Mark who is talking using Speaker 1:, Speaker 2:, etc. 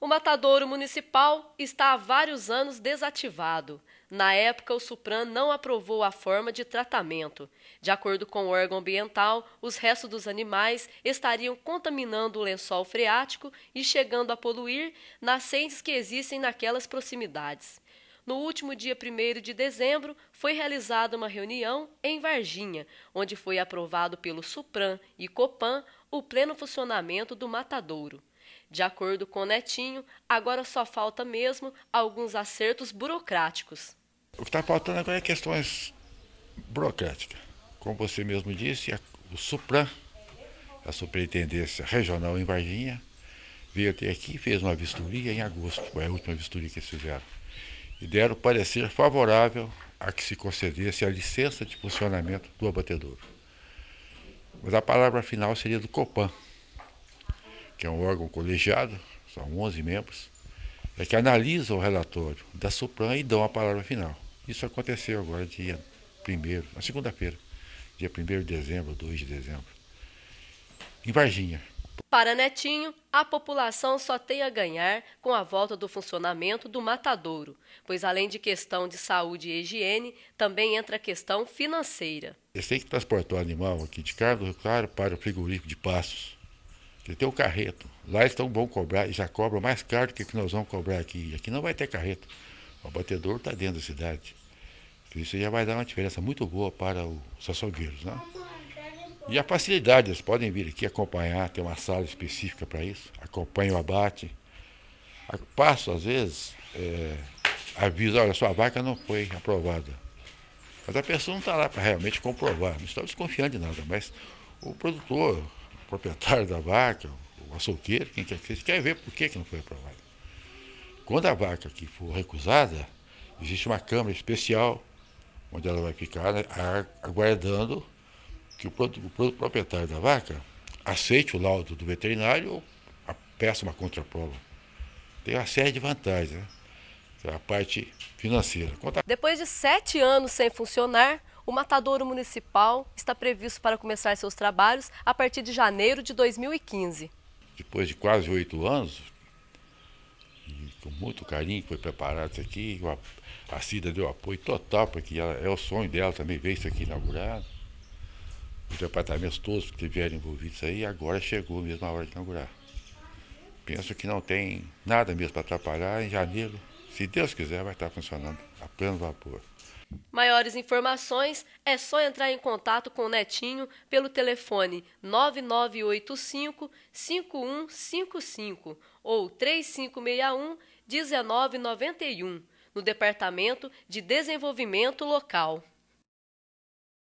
Speaker 1: O matadouro municipal está há vários anos desativado. Na época, o Supran não aprovou a forma de tratamento. De acordo com o órgão ambiental, os restos dos animais estariam contaminando o lençol freático e chegando a poluir nascentes que existem naquelas proximidades. No último dia 1 de dezembro, foi realizada uma reunião em Varginha, onde foi aprovado pelo Supran e Copan o pleno funcionamento do matadouro. De acordo com o Netinho, agora só falta mesmo alguns acertos burocráticos.
Speaker 2: O que está faltando agora é questões burocráticas. Como você mesmo disse, o SUPRAM, a Superintendência Regional em Varginha, veio até aqui e fez uma vistoria em agosto, foi a última vistoria que eles fizeram, e deram parecer favorável a que se concedesse a licença de funcionamento do abatedouro. Mas a palavra final seria do COPAN, que é um órgão colegiado, são 11 membros, é que analisa o relatório da Supran e dão a palavra final. Isso aconteceu agora dia 1 na segunda-feira, dia 1 de dezembro, 2 de dezembro, em Varginha.
Speaker 1: Para Netinho, a população só tem a ganhar com a volta do funcionamento do matadouro, pois além de questão de saúde e higiene, também entra a questão financeira.
Speaker 2: Eles tem que transportar o animal aqui de Carlos Claro para o frigorífico de Passos tem o carreto. Lá eles estão bom cobrar, e já cobra mais caro do que, que nós vamos cobrar aqui. Aqui não vai ter carreto. O abatedor está dentro da cidade. Então, isso já vai dar uma diferença muito boa para os açougueiros. Né? E a facilidade, eles podem vir aqui acompanhar, tem uma sala específica para isso, acompanha o abate. Passo, às vezes, é, olha, sua vaca não foi aprovada. Mas a pessoa não está lá para realmente comprovar, não está desconfiando de nada, mas o produtor, proprietário da vaca, o açougueiro, quem quer que seja, quer ver por que, que não foi aprovado. Quando a vaca que for recusada, existe uma câmara especial onde ela vai ficar né, aguardando que o, o proprietário da vaca aceite o laudo do veterinário ou peça uma contraprova. Tem uma série de vantagens, né? É a parte financeira.
Speaker 1: Depois de sete anos sem funcionar, o matadouro municipal está previsto para começar seus trabalhos a partir de janeiro de 2015.
Speaker 2: Depois de quase oito anos, com muito carinho foi preparado isso aqui, a Cida deu apoio total, porque ela, é o sonho dela também ver isso aqui inaugurado. Os departamentos todos que estiveram envolvidos aí, agora chegou mesmo a hora de inaugurar. Penso que não tem nada mesmo para atrapalhar. Em janeiro, se Deus quiser, vai estar funcionando a pleno vapor.
Speaker 1: Maiores informações é só entrar em contato com o Netinho pelo telefone 9985 5155 ou 3561 1991, no Departamento de Desenvolvimento Local.